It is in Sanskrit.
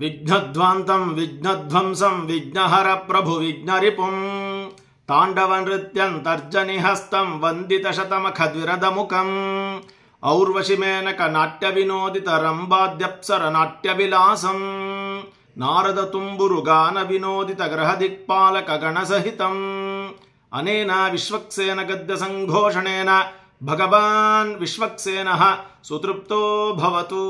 विघ्नध्वान्तं विघ्नध्वंसं विघ्नहर प्रभु विघ्नरिपुम् ताण्डवनृत्यम् तर्जनि हस्तम् वन्दित शतमखद्विरदमुखम् और्वशि नाट्यविनोदित रम्बाद्यप्सर नाट्यविलासम् नारद दिक्पालक गणसहितम् अनेन विश्वक्सेन गद्यसङ्घोषणेन भगवान् विश्वक्सेनः सुतृप्तो भवतु